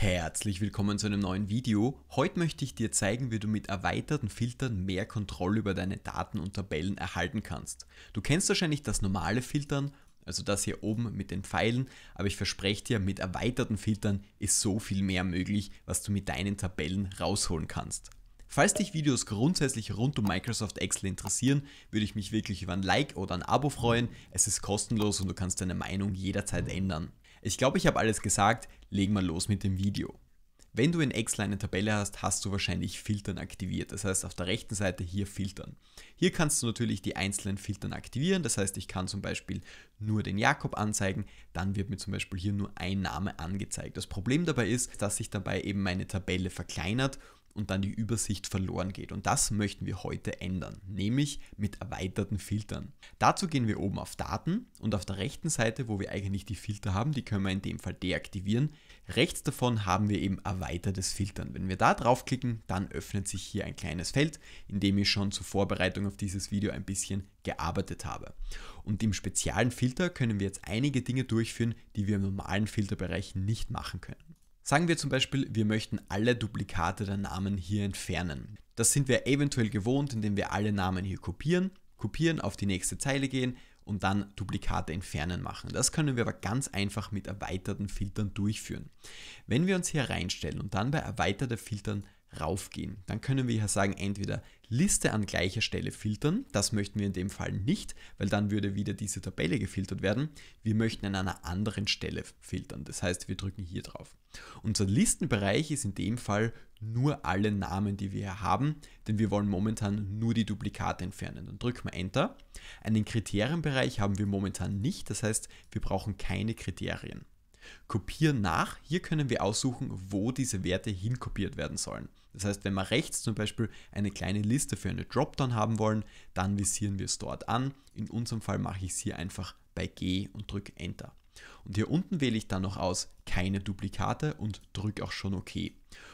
Herzlich willkommen zu einem neuen Video. Heute möchte ich dir zeigen, wie du mit erweiterten Filtern mehr Kontrolle über deine Daten und Tabellen erhalten kannst. Du kennst wahrscheinlich das normale Filtern, also das hier oben mit den Pfeilen, aber ich verspreche dir, mit erweiterten Filtern ist so viel mehr möglich, was du mit deinen Tabellen rausholen kannst. Falls dich Videos grundsätzlich rund um Microsoft Excel interessieren, würde ich mich wirklich über ein Like oder ein Abo freuen. Es ist kostenlos und du kannst deine Meinung jederzeit ändern. Ich glaube, ich habe alles gesagt, legen wir los mit dem Video. Wenn du in Excel eine Tabelle hast, hast du wahrscheinlich Filtern aktiviert. Das heißt, auf der rechten Seite hier Filtern. Hier kannst du natürlich die einzelnen Filtern aktivieren. Das heißt, ich kann zum Beispiel nur den Jakob anzeigen. Dann wird mir zum Beispiel hier nur ein Name angezeigt. Das Problem dabei ist, dass sich dabei eben meine Tabelle verkleinert und dann die Übersicht verloren geht. Und das möchten wir heute ändern, nämlich mit erweiterten Filtern. Dazu gehen wir oben auf Daten und auf der rechten Seite, wo wir eigentlich die Filter haben, die können wir in dem Fall deaktivieren. Rechts davon haben wir eben erweitertes Filtern. Wenn wir da draufklicken, dann öffnet sich hier ein kleines Feld, in dem ich schon zur Vorbereitung auf dieses Video ein bisschen gearbeitet habe. Und im speziellen Filter können wir jetzt einige Dinge durchführen, die wir im normalen Filterbereich nicht machen können. Sagen wir zum Beispiel, wir möchten alle Duplikate der Namen hier entfernen. Das sind wir eventuell gewohnt, indem wir alle Namen hier kopieren, kopieren, auf die nächste Zeile gehen und dann Duplikate entfernen machen. Das können wir aber ganz einfach mit erweiterten Filtern durchführen. Wenn wir uns hier reinstellen und dann bei erweiterte Filtern raufgehen, dann können wir hier sagen, entweder Liste an gleicher Stelle filtern. Das möchten wir in dem Fall nicht, weil dann würde wieder diese Tabelle gefiltert werden. Wir möchten an einer anderen Stelle filtern. Das heißt, wir drücken hier drauf. Unser Listenbereich ist in dem Fall nur alle Namen, die wir hier haben, denn wir wollen momentan nur die Duplikate entfernen. Dann drücken wir Enter. Einen Kriterienbereich haben wir momentan nicht, das heißt, wir brauchen keine Kriterien. Kopieren nach, hier können wir aussuchen, wo diese Werte hinkopiert werden sollen. Das heißt, wenn wir rechts zum Beispiel eine kleine Liste für eine Dropdown haben wollen, dann visieren wir es dort an. In unserem Fall mache ich es hier einfach bei G und drücke Enter. Und hier unten wähle ich dann noch aus keine Duplikate und drücke auch schon OK.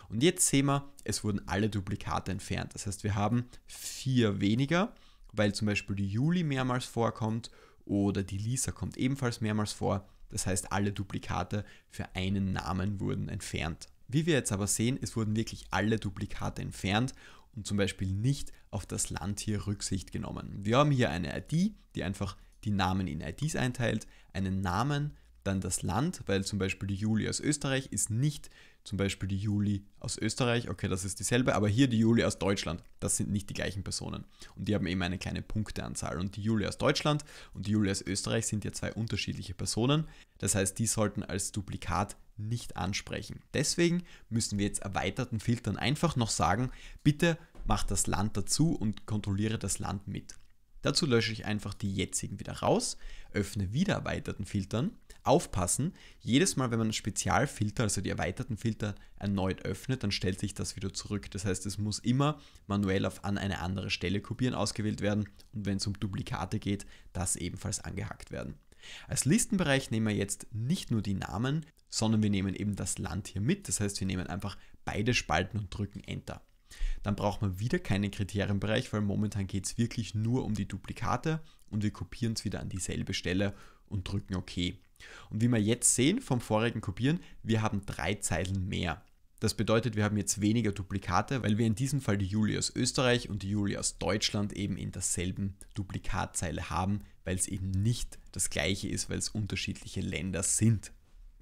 Und jetzt sehen wir, es wurden alle Duplikate entfernt. Das heißt, wir haben vier weniger, weil zum Beispiel die Juli mehrmals vorkommt oder die Lisa kommt ebenfalls mehrmals vor. Das heißt, alle Duplikate für einen Namen wurden entfernt. Wie wir jetzt aber sehen, es wurden wirklich alle Duplikate entfernt und zum Beispiel nicht auf das Land hier Rücksicht genommen. Wir haben hier eine ID, die einfach die Namen in IDs einteilt, einen Namen, dann das Land, weil zum Beispiel die Juli aus Österreich ist nicht zum Beispiel die Juli aus Österreich, okay, das ist dieselbe, aber hier die Juli aus Deutschland, das sind nicht die gleichen Personen. Und die haben eben eine kleine Punkteanzahl. Und die Juli aus Deutschland und die Juli aus Österreich sind ja zwei unterschiedliche Personen. Das heißt, die sollten als Duplikat nicht ansprechen. Deswegen müssen wir jetzt erweiterten Filtern einfach noch sagen, bitte mach das Land dazu und kontrolliere das Land mit. Dazu lösche ich einfach die jetzigen wieder raus, öffne wieder erweiterten Filtern. Aufpassen, jedes Mal, wenn man Spezialfilter, also die erweiterten Filter, erneut öffnet, dann stellt sich das wieder zurück. Das heißt, es muss immer manuell auf an eine andere Stelle kopieren ausgewählt werden und wenn es um Duplikate geht, das ebenfalls angehackt werden. Als Listenbereich nehmen wir jetzt nicht nur die Namen, sondern wir nehmen eben das Land hier mit. Das heißt, wir nehmen einfach beide Spalten und drücken Enter dann braucht man wieder keinen Kriterienbereich, weil momentan geht es wirklich nur um die Duplikate und wir kopieren es wieder an dieselbe Stelle und drücken OK. Und wie wir jetzt sehen vom vorigen Kopieren, wir haben drei Zeilen mehr. Das bedeutet, wir haben jetzt weniger Duplikate, weil wir in diesem Fall die Juli aus Österreich und die Juli aus Deutschland eben in derselben Duplikatzeile haben, weil es eben nicht das gleiche ist, weil es unterschiedliche Länder sind.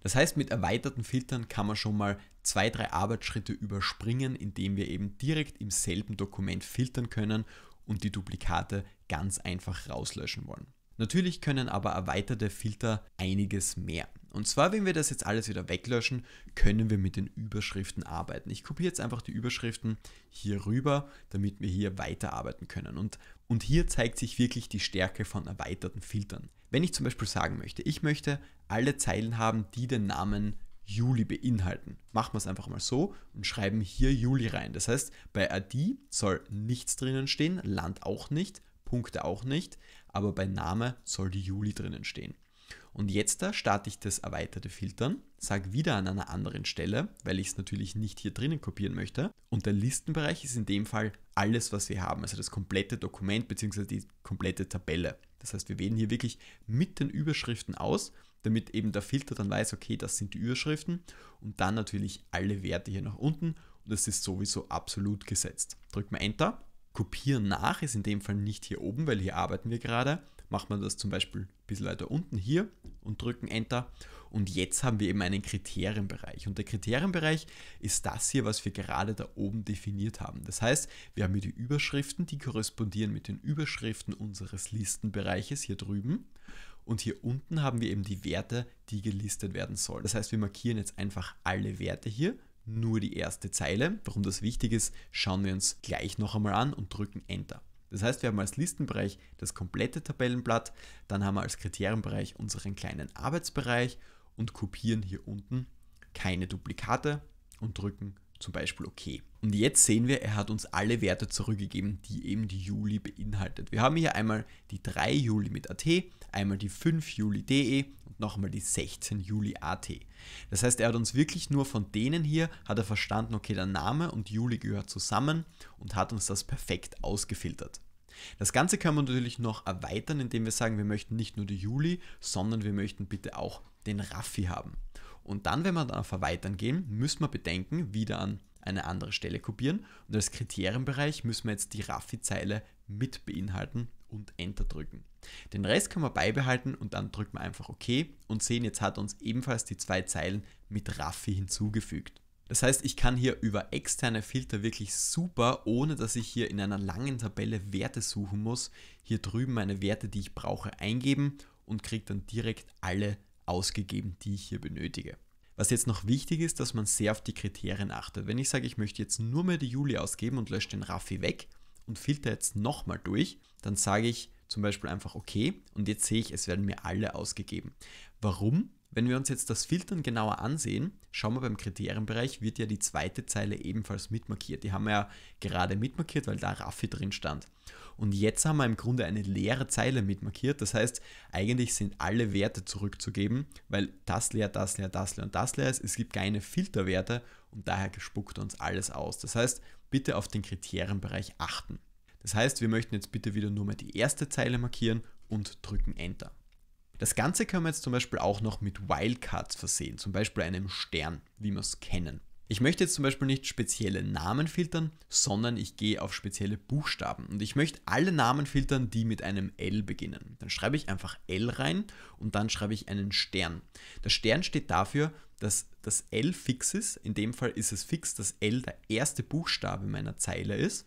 Das heißt, mit erweiterten Filtern kann man schon mal zwei, drei Arbeitsschritte überspringen, indem wir eben direkt im selben Dokument filtern können und die Duplikate ganz einfach rauslöschen wollen. Natürlich können aber erweiterte Filter einiges mehr. Und zwar, wenn wir das jetzt alles wieder weglöschen, können wir mit den Überschriften arbeiten. Ich kopiere jetzt einfach die Überschriften hier rüber, damit wir hier weiterarbeiten können. Und, und hier zeigt sich wirklich die Stärke von erweiterten Filtern. Wenn ich zum Beispiel sagen möchte, ich möchte alle Zeilen haben, die den Namen Juli beinhalten. Machen wir es einfach mal so und schreiben hier Juli rein. Das heißt, bei ID soll nichts drinnen stehen, Land auch nicht Punkte auch nicht, aber bei Name soll die Juli drinnen stehen. Und jetzt da starte ich das erweiterte Filtern, sage wieder an einer anderen Stelle, weil ich es natürlich nicht hier drinnen kopieren möchte. Und der Listenbereich ist in dem Fall alles, was wir haben, also das komplette Dokument bzw. die komplette Tabelle. Das heißt, wir wählen hier wirklich mit den Überschriften aus, damit eben der Filter dann weiß, okay, das sind die Überschriften und dann natürlich alle Werte hier nach unten und das ist sowieso absolut gesetzt. Drücken wir Enter Kopieren nach ist in dem Fall nicht hier oben, weil hier arbeiten wir gerade. Machen wir das zum Beispiel ein bisschen weiter unten hier und drücken Enter. Und jetzt haben wir eben einen Kriterienbereich. Und der Kriterienbereich ist das hier, was wir gerade da oben definiert haben. Das heißt, wir haben hier die Überschriften, die korrespondieren mit den Überschriften unseres Listenbereiches hier drüben. Und hier unten haben wir eben die Werte, die gelistet werden sollen. Das heißt, wir markieren jetzt einfach alle Werte hier nur die erste Zeile. Warum das wichtig ist, schauen wir uns gleich noch einmal an und drücken Enter. Das heißt, wir haben als Listenbereich das komplette Tabellenblatt, dann haben wir als Kriterienbereich unseren kleinen Arbeitsbereich und kopieren hier unten keine Duplikate und drücken zum Beispiel okay. Und jetzt sehen wir, er hat uns alle Werte zurückgegeben, die eben die Juli beinhaltet. Wir haben hier einmal die 3 Juli mit AT, einmal die 5 Juli DE und nochmal die 16 Juli AT. Das heißt, er hat uns wirklich nur von denen hier, hat er verstanden, okay, der Name und Juli gehört zusammen und hat uns das perfekt ausgefiltert. Das Ganze können wir natürlich noch erweitern, indem wir sagen, wir möchten nicht nur die Juli, sondern wir möchten bitte auch den Raffi haben. Und dann, wenn wir dann auf Erweitern gehen, müssen wir bedenken, wieder an eine andere Stelle kopieren. Und als Kriterienbereich müssen wir jetzt die Raffi-Zeile mit beinhalten und Enter drücken. Den Rest können wir beibehalten und dann drücken wir einfach OK und sehen, jetzt hat uns ebenfalls die zwei Zeilen mit Raffi hinzugefügt. Das heißt, ich kann hier über externe Filter wirklich super, ohne dass ich hier in einer langen Tabelle Werte suchen muss, hier drüben meine Werte, die ich brauche, eingeben und kriege dann direkt alle ausgegeben, die ich hier benötige. Was jetzt noch wichtig ist, dass man sehr auf die Kriterien achtet. Wenn ich sage, ich möchte jetzt nur mehr die Juli ausgeben und lösche den Raffi weg und filter jetzt nochmal durch, dann sage ich zum Beispiel einfach okay und jetzt sehe ich, es werden mir alle ausgegeben. Warum? Wenn wir uns jetzt das Filtern genauer ansehen, schauen wir beim Kriterienbereich, wird ja die zweite Zeile ebenfalls mitmarkiert. Die haben wir ja gerade mitmarkiert, weil da Raffi drin stand. Und jetzt haben wir im Grunde eine leere Zeile mitmarkiert. Das heißt, eigentlich sind alle Werte zurückzugeben, weil das leer, das leer, das leer und das leer ist. Es gibt keine Filterwerte und daher gespuckt uns alles aus. Das heißt, bitte auf den Kriterienbereich achten. Das heißt, wir möchten jetzt bitte wieder nur mal die erste Zeile markieren und drücken Enter. Das Ganze kann man jetzt zum Beispiel auch noch mit Wildcards versehen, zum Beispiel einem Stern, wie wir es kennen. Ich möchte jetzt zum Beispiel nicht spezielle Namen filtern, sondern ich gehe auf spezielle Buchstaben und ich möchte alle Namen filtern, die mit einem L beginnen. Dann schreibe ich einfach L rein und dann schreibe ich einen Stern. Der Stern steht dafür, dass das L fix ist. In dem Fall ist es fix, dass L der erste Buchstabe meiner Zeile ist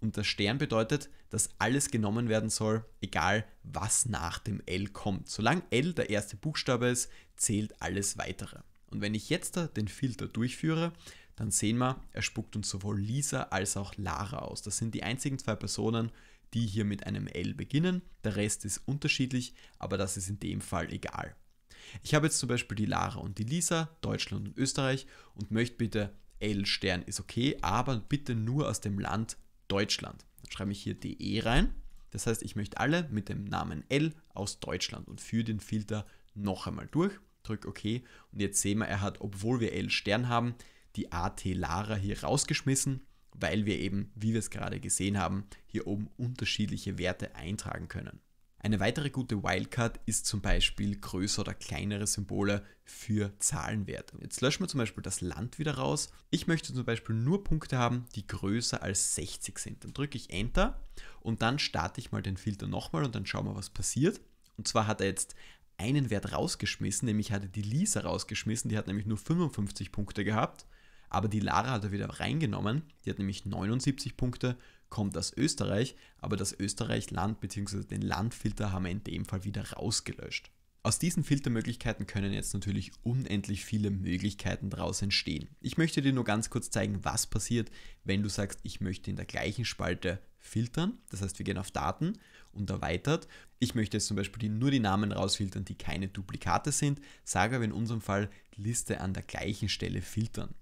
und der Stern bedeutet, dass alles genommen werden soll, egal was nach dem L kommt. Solange L der erste Buchstabe ist, zählt alles weitere. Und wenn ich jetzt den Filter durchführe, dann sehen wir, er spuckt uns sowohl Lisa als auch Lara aus. Das sind die einzigen zwei Personen, die hier mit einem L beginnen. Der Rest ist unterschiedlich, aber das ist in dem Fall egal. Ich habe jetzt zum Beispiel die Lara und die Lisa, Deutschland und Österreich und möchte bitte L-Stern ist okay, aber bitte nur aus dem Land Deutschland. Dann schreibe ich hier DE rein. Das heißt, ich möchte alle mit dem Namen L aus Deutschland und führe den Filter noch einmal durch, drücke OK und jetzt sehen wir, er hat, obwohl wir L Stern haben, die AT Lara hier rausgeschmissen, weil wir eben, wie wir es gerade gesehen haben, hier oben unterschiedliche Werte eintragen können. Eine weitere gute Wildcard ist zum Beispiel größere oder kleinere Symbole für Zahlenwerte. Jetzt löschen wir zum Beispiel das Land wieder raus. Ich möchte zum Beispiel nur Punkte haben, die größer als 60 sind. Dann drücke ich Enter und dann starte ich mal den Filter nochmal und dann schauen wir, was passiert. Und zwar hat er jetzt einen Wert rausgeschmissen, nämlich hatte die Lisa rausgeschmissen, die hat nämlich nur 55 Punkte gehabt. Aber die Lara hat er wieder reingenommen. Die hat nämlich 79 Punkte, kommt aus Österreich, aber das Österreich-Land bzw. den Landfilter haben wir in dem Fall wieder rausgelöscht. Aus diesen Filtermöglichkeiten können jetzt natürlich unendlich viele Möglichkeiten daraus entstehen. Ich möchte dir nur ganz kurz zeigen, was passiert, wenn du sagst, ich möchte in der gleichen Spalte filtern. Das heißt, wir gehen auf Daten und erweitert. Ich möchte jetzt zum Beispiel nur die Namen rausfiltern, die keine Duplikate sind. Sage aber in unserem Fall Liste an der gleichen Stelle filtern.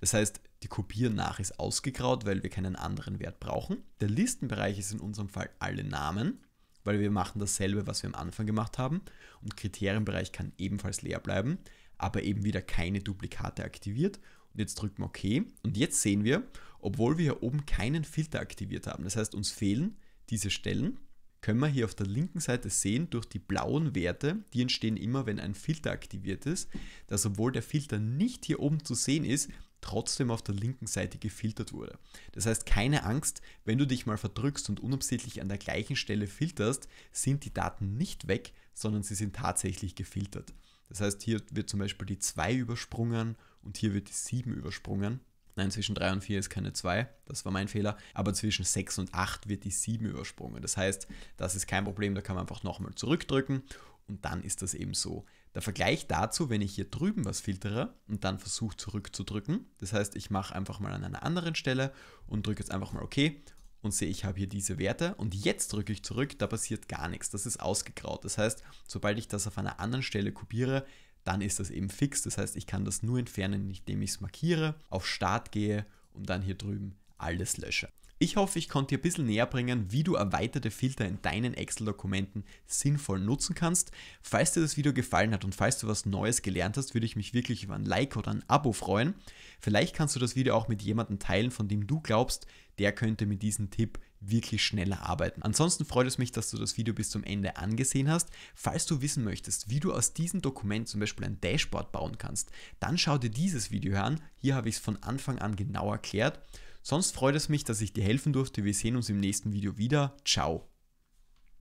Das heißt, die Kopieren nach ist ausgegraut, weil wir keinen anderen Wert brauchen. Der Listenbereich ist in unserem Fall alle Namen, weil wir machen dasselbe, was wir am Anfang gemacht haben. Und Kriterienbereich kann ebenfalls leer bleiben, aber eben wieder keine Duplikate aktiviert. Und jetzt drücken wir OK. Und jetzt sehen wir, obwohl wir hier oben keinen Filter aktiviert haben, das heißt uns fehlen diese Stellen, können wir hier auf der linken Seite sehen, durch die blauen Werte, die entstehen immer, wenn ein Filter aktiviert ist, dass obwohl der Filter nicht hier oben zu sehen ist, trotzdem auf der linken Seite gefiltert wurde. Das heißt, keine Angst, wenn du dich mal verdrückst und unabsichtlich an der gleichen Stelle filterst, sind die Daten nicht weg, sondern sie sind tatsächlich gefiltert. Das heißt, hier wird zum Beispiel die 2 übersprungen und hier wird die 7 übersprungen. Nein, zwischen 3 und 4 ist keine 2, das war mein Fehler, aber zwischen 6 und 8 wird die 7 übersprungen. Das heißt, das ist kein Problem, da kann man einfach nochmal zurückdrücken und dann ist das eben so der Vergleich dazu, wenn ich hier drüben was filtere und dann versuche zurückzudrücken, das heißt, ich mache einfach mal an einer anderen Stelle und drücke jetzt einfach mal OK und sehe, ich habe hier diese Werte und jetzt drücke ich zurück, da passiert gar nichts, das ist ausgegraut. Das heißt, sobald ich das auf einer anderen Stelle kopiere, dann ist das eben fix. Das heißt, ich kann das nur entfernen, indem ich es markiere, auf Start gehe und dann hier drüben alles lösche. Ich hoffe, ich konnte dir ein bisschen näher bringen, wie du erweiterte Filter in deinen Excel-Dokumenten sinnvoll nutzen kannst. Falls dir das Video gefallen hat und falls du was Neues gelernt hast, würde ich mich wirklich über ein Like oder ein Abo freuen. Vielleicht kannst du das Video auch mit jemandem teilen, von dem du glaubst, der könnte mit diesem Tipp wirklich schneller arbeiten. Ansonsten freut es mich, dass du das Video bis zum Ende angesehen hast. Falls du wissen möchtest, wie du aus diesem Dokument zum Beispiel ein Dashboard bauen kannst, dann schau dir dieses Video an. Hier habe ich es von Anfang an genau erklärt. Sonst freut es mich, dass ich dir helfen durfte. Wir sehen uns im nächsten Video wieder. Ciao.